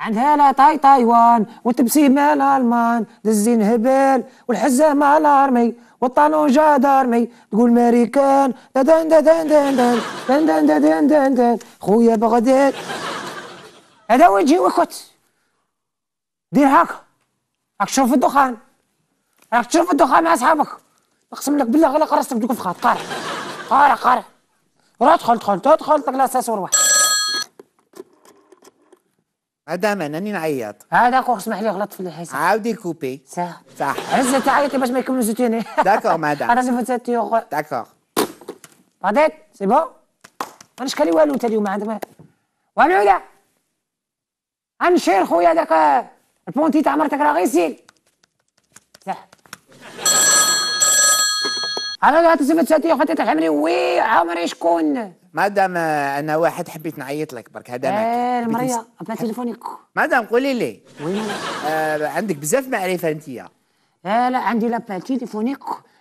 عندها لا تاي تايوان مال الالمان دزين هبال والحزامه الارمي والطالون جادارمي تقول ماريكان دان دان دان دان دان دان دان دان دان دان خويا بغداد هذا وين جي وكت دير هاك راك تشوف الدخان راك تشوف الدخان مع اصحابك اقسم لك بالله غلق راسك تقول في خاط قارع قارع قارع ادخل ادخل ادخل تدخل تقلا ساسور واحد هذا منني نعيط هذا اخو اسمح لي غلطت في الحساب عاودي كوبي صح صح هز تعيطي باش ما يكملوا زيتوني داكور مدام انا سوف تاتيوغ داكور غاديت سي بون ما نشكالي والو انت اليوم عندك لا انشير خويا داك البونتي تاع مرتك راه غيسيل صح انا لا تسمى تساتي اختي تحملي وي عمري شكون مادام آه، انا واحد حبيت نعيط لك برك هذا ايه المريه عطنا تليفونك مادام قولي لي آه عندك بزاف معرفه انت يا آه، لا لا عندي لابا تليفونيك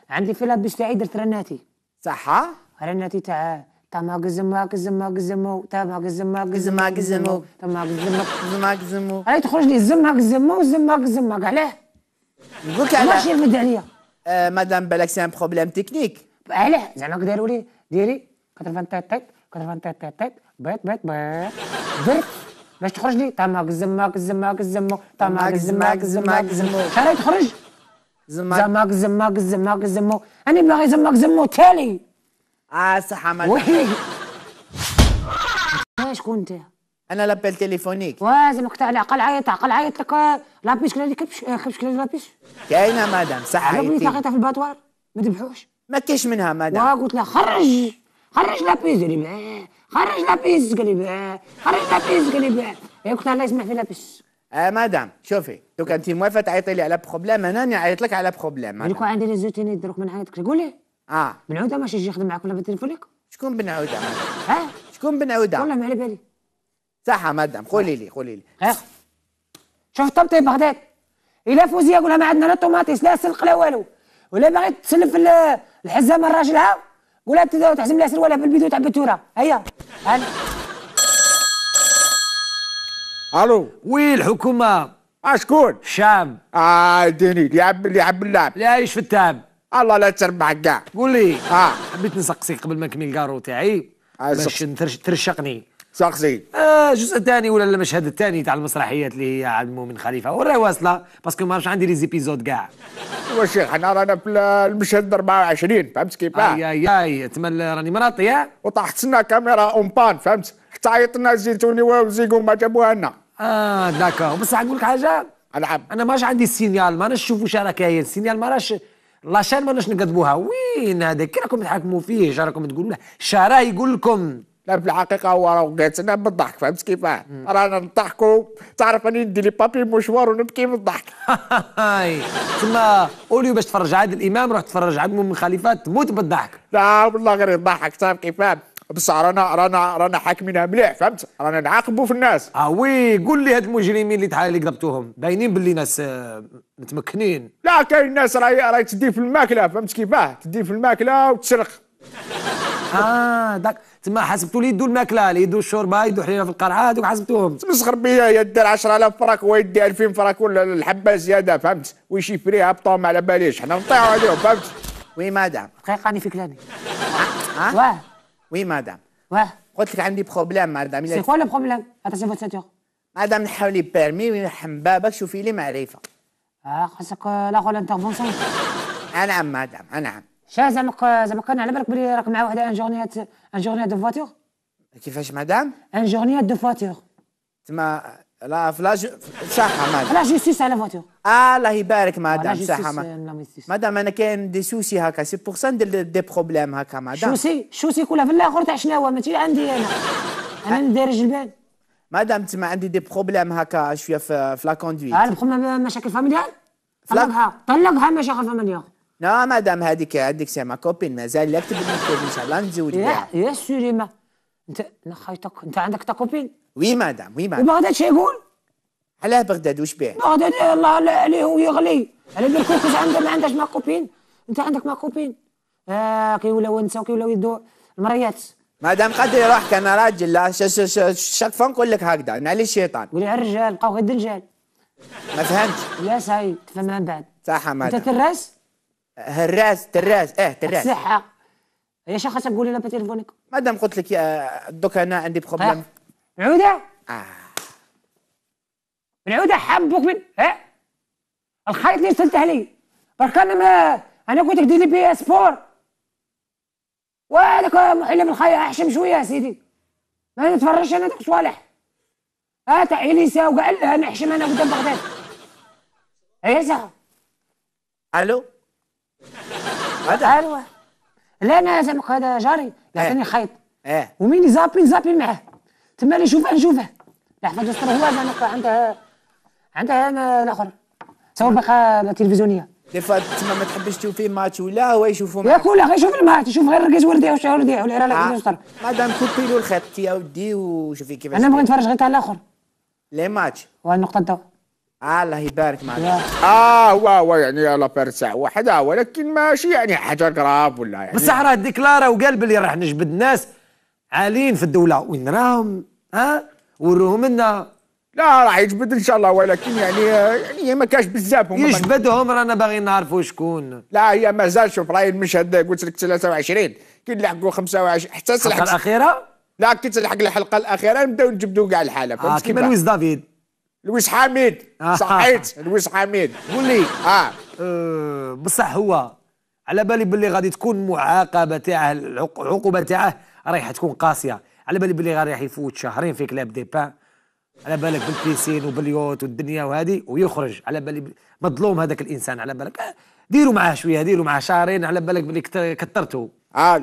عندي في لابيش تاعي درت رناتي صح رناتي تاع تما قزما قزما قزمو تما قزما قزما قزمو تما هاي تخرج لي زما قزمو زما قزما علاه نقولك علاه ماشي يرمد عليا مدام آه، بالك سي ان بروبليم تكنيك علاه زعما داروا لي ديري 87 87 بيت بيت بيت زرت باش تخرج لي تماك زماك زماك زمو تماك زماك زماك زمو شحال تخرج زماك زماك زماك زماك زمو انا باغي زماك زمو تالي اه صح عملت وي شكون انت؟ انا لابيل تليفونيك لازمك على الاقل عيط عقل عيط لك لابيش كلا كبش كبش كلا لابيش كاينه مدام صح عيطي لقيتها في الباطوار ما ذبحوش ما كاينش منها مدام مادام قلت لها خرج خرج بيس قال لي خرج آه. خرج بيس قال لي خرج خرج بيس قال آه. لي كنت الله يسمح في بيس آه مدام شوفي دوكا انت موافقه تعيطي لي على بروبليم انا نعيط لك على بروبليم انا عندي لي زوتيني دروك ما نعيطكش قولي اه بنعوده عوده ماشي يجي يخدم معاك ولا بالتليفونك شكون بن عوده ها شكون بن عوده والله ما على بالي صح مدام قولي لي قولي لي شوف طبطي بغداد الا فوزيه قولها ما عندنا لا طوماطيس لا سلق لا والو ولا باغي تسلف الحزامه ها ولا تقدر تحزم ولا في بالبيض وتعب التوره هيا هل... الو وي الحكومه اشكون شام اه ديني اللي اللي لعب اللعب اللي عايش في التام الله لا تربح كاع قول لي اه حبيت نسقسي قبل ما نكمل كارو تاعي باش ترشقني شخصي اه الجزء الثاني ولا المشهد الثاني تاع المسرحيات اللي هي عبد المؤمن خليفه وراه واصله باسكو ما عرفتش عندي لي زيبيزود كاع واش شيخ انا رانا في المشهد 24 فهمت كيف اي اي اي تما راني مراطي وطاحت لنا كاميرا اون بان فهمت حتى عيط لنا الزيتوني وزيكو ما جابوها لنا اه داكور بصح نقول لك حاجه العب انا ماش عندي السينيال ما نشوفوا شراكه كاين السينيال ما راش شان ما نكذبوها وين هذا كي راكم تحكموا فيه راكم تقولوا له شراه يقول لكم لا في الحقيقه هو راه وقعتنا بالضحك فهمت كيفاه رانا نضحكوا تعرف راني ندي لي بابي مشوار ونبكي بالضحك الضحك تما اوليو باش تفرج عاد الامام روح تفرج عاد من خليفه تموت بالضحك لا والله غير يضحك تعرف كيف بصح رانا رانا رانا حاكمينها مليح فهمت رانا نعاقبوا في الناس اه وي قول لي هاد المجرمين اللي اللي قضبتوهم باينين باللي ناس آه، متمكنين لا كاين ناس راهي راهي تدي في الماكله فهمت كيفاه تدي في الماكله وتسرق اه داك تما حسبتوا لي يدوا الماكله اللي يدوا الشوربه يدوا حليله في القرعه هذوك حسبتوهم تمسخر بيا يدي 10000 فرانك ويدي 2000 فرانك ولا الحبه زياده فهمت ويشيفريها بطوم على باليش حنا نطيعوا عليهم فهمت وي مدام دقيقه راني في كلامي ها واه وي مدام واه قلت لك عندي بروبليم مدام سي كوا لو بروبليم اتاسي فوت ساتور مدام نحاول لي بيرمي ويرحم بابك شوفي لي معرفه اه خاصك لا غول انترفونسيون نعم مدام نعم شاه زعما زعما كان على بالك بلي راك مع واحد ان جورنيات ان جورنيات دو فواتور كيفاش مدام ان جورنيات دو فواتور تما لا في لا صحة مدام لا جوستيس على فواتور اه الله يبارك مدام صحة مدام انا كاين دي سوسي هكا سي بور سا ندير دي بروبليم هكا مدام شوسي شوسي كلها في الاخر تاع شناوه ماشي عندي انا انا أه. ندير جلبان مدام تما عندي دي بروبليم هكا شويه في لا كوندويت اه البروبليم مشاكل فاميليال طلقها طلقها مشاكل فاميليال Non, مدام هذيك هذيك سي ما كوبين مازال لا كوبين ان شاء الله نتزوج بها لا يا سليمه انت لا خايتك انت عندك تا كوبين وي مدام وي مدام بغداد شنو يقول علاه بغداد واش بيه بغداد الله عليه ويغلي على بال كوكس عنده ما عندهاش ما كوبين انت عندك ما كوبين آه كيولاو النساء وكيولاو يدو المريات مادام قدري روحك انا راجل لا شاك فون نقول لك هكذا انا علي الشيطان قولي على الرجال بقاو غير الرجال ما فهمتش لا صاي تفهم من بعد صح مادام انت كراس هراس تراس اه تراس صحة يا شيخ خاصك تقولي لنا تليفونك مادام قلت لك دوكا انا عندي بروبليم طيب. عودة آه. عودة حبك من ها إيه؟ الخيط اللي وصلت لي برك انا ما انا قلت لك دير لي بي سبور وهذاك محلم الخيط احشم شويه سيدي ما نتفرجش انا دوك صوالح ها آه، تاع اليسا وكاع نحشم انا قدام بغداد ايسا صح الو هذا حلوة لا انا زعما هذا جاري يعطيني إيه. خيط اه ومين يزابي زابين معاه تما اللي نشوفه نشوفه لا حفاظ يستر هو زعما عندها عندها انا الاخر تصور باقا تلفزيونيه دي فوا تما ما تحبش تشوف فيه ماتش ولا هو يشوفه يا كولا غير شوف الماتش يشوف غير الركيز ورديه وش ورديه ولا لا آه. يستر مادام كوبي له الخيط يا ودي وشوفي كيفاش انا بغيت نتفرج غير تاع الاخر لي ماتش النقطه الضوء الله يبارك معك اه هو هو يعني لا بارسع واحد ولكن ماشي يعني حاجه قراب ولا يعني بصح راه ديكلارا وقال بلي راح نجبد ناس عاليين في الدوله وين راهم ها وروهم لنا لا راح يجبد ان شاء الله ولكن يعني يعني ما كاش بزاف يجبدهم رانا باغيين نعرفوا شكون لا هي مازال شوف راهي المشهد قلت لك 23 كي نلحقوا 25 حتى الحلقه الاخيره لا كي تلحق الحلقه الاخيره نبداو نجبدوا كاع الحاله آه كيما لويس دافيد لويس حميد آه. صحيت لويس حميد قول لي اه, آه بصح هو على بالي باللي غادي تكون معاقبه تاعه العقوبه تاعه رايحه تكون قاسيه على بالي باللي رايح يفوت شهرين في كلاب دي بان على بالك بالبيسين وباليوت والدنيا وهذه ويخرج على بالي مظلوم هذاك الانسان على بالك آه، ديروا معاه شويه ديروا معاه شهرين على بالك باللي كثرتوا الو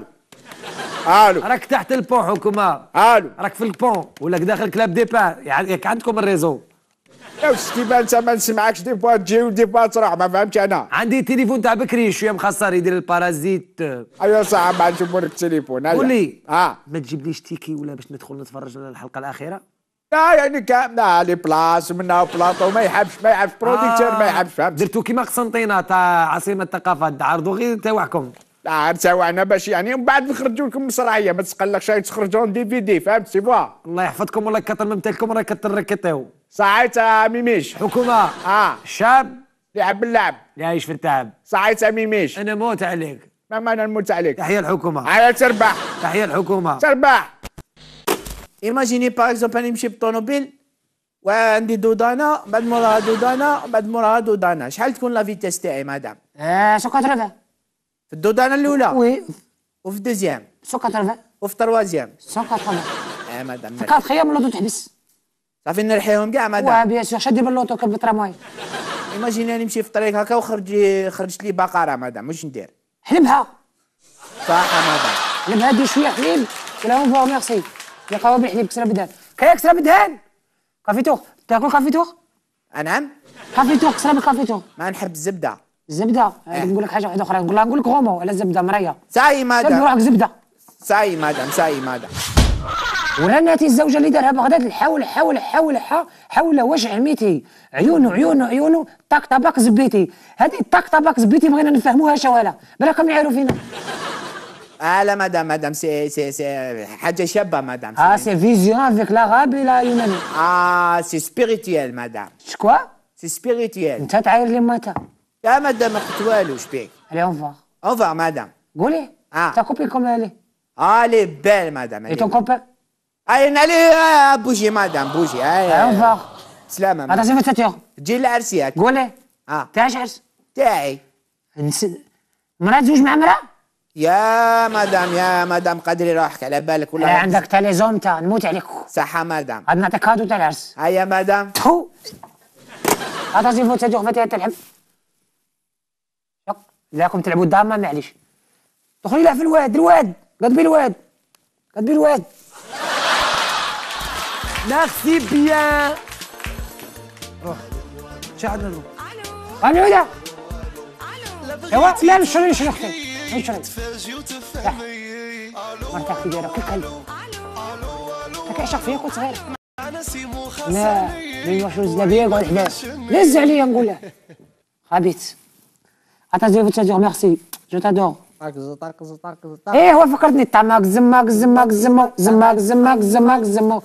الو راك تحت البون حكومه الو راك في البون ولا داخل كلاب دي بان يعني عندكم الريزو يا ستي انت ما نسمعكش دي فوا تجي ودي فوا تروح ما فهمتش انا عندي تليفون تاع بكري شويه مخسر يدير البارازيت ايوا صح ما نشوفوا لك التليفون قول لي اه ما تجيبليش تيكي ولا باش ندخل نتفرج على الحلقه الاخيره لا يعني كان لا لي بلاص ومنها بلاطو ما يحبش ما يحبش بروديكتور ما آه. يحبش فهمت درتو كيما قسنطينه تاع عاصمه الثقافه عرضوا غير تاعكم عرفت وانا باش يعني من بعد نخرجوا لكم مسرحيه ما تقلقش تخرجوا دي في دي فهمت سي الله يحفظكم والله كثر من تاعكم راه كثر ركتيو صحيت ميميش حكومه اه الشعب لعب اللعب يعيش في التعب صحيت ميميش انا موت عليك ما انا نموت عليك تحيه الحكومه على تربح تحيه الحكومه تربح ايماجيني باغ اكزومبل نمشي بالطوموبيل وعندي دودانا بعد موراها دودانا بعد موراها دودانا شحال تكون لا فيتيس تاعي مدام؟ آه شكون ربع في الدودانه الاولى وي وفي الدوزيام 180 وفي التروازيام 180 اه مدام فكرت خيام اللوطو تحبس صافي نرحيهم كاع مدام واه بيان سور شادي باللوطو كلبت راه ايماجيني انا نمشي في الطريق هكا وخرج خرجت لي بقره مدام واش ندير حلبها صح مدام حلبها دير شويه حليب قول لهم فوا ميرسي يا قهوه بالحليب كسره بدهان كاين كسره بدهان كافيتو تاكل كافيتو أنعم نعم كسره بالكافي ما نحب الزبده الزبده إيه. نقول لك حاجه واحده اخرى نقول لها نقول لك غومو ولا الزبده مريه ساي مادام روحك زبده ساي مادام ساي مادام ورنات الزوجة اللي دارها بغداد حول حول حول حول وجه عميتي عيونه عيونه عيونه طاك طبق زبيتي هذه طاك طبق زبيتي بغينا نفهموها شوالا براكم يعيروا فينا آه لا مدام مدام سي سي سي حاجة شابة مدام اه سي فيزيون افيك لا غابي لا يوناني اه سي سبيريتيال مدام شكوا؟ سي سبيريتيال انت تعاير لي ماتا لا مدام ما قلت والو اش بيك؟ علي اونفوار اونفوار مدام قولي اه تا كوبي كوم لالي اه لي بال مدام اي تون كوبي اي نالي بوجي مدام بوجي اي اونفوار سلامة مدام اتاسي فاتور تجي للعرس ياك قولي اه تاعش عرس تاعي مرا تزوج مع مرا يا مدام يا مدام قدري روحك على بالك ولا عندك تاليزوم تاع نموت عليك صحة مدام غادي نعطيك هادو تاع العرس هيا مدام تو اتاسي فاتور فاتور تاع الحب راكم تلعبوا الدامه معليش دخلوا يلعب في الواد الواد قدبي الواد قدبي الواد ميرسي بيان روح شي عندنا الو انا ولا ايوا لا نشري نشري اختي نشري مرتاح في ديالك كل قلب كنعشق فيا كنت صغير لا ما يروحش للزلابيه يقعد حداك نزع عليا نقول له خبيث Attends, je vais te merci. Je t'adore. Eh, ouais, que je max, t'as max, max, max, max, maximum, maximum.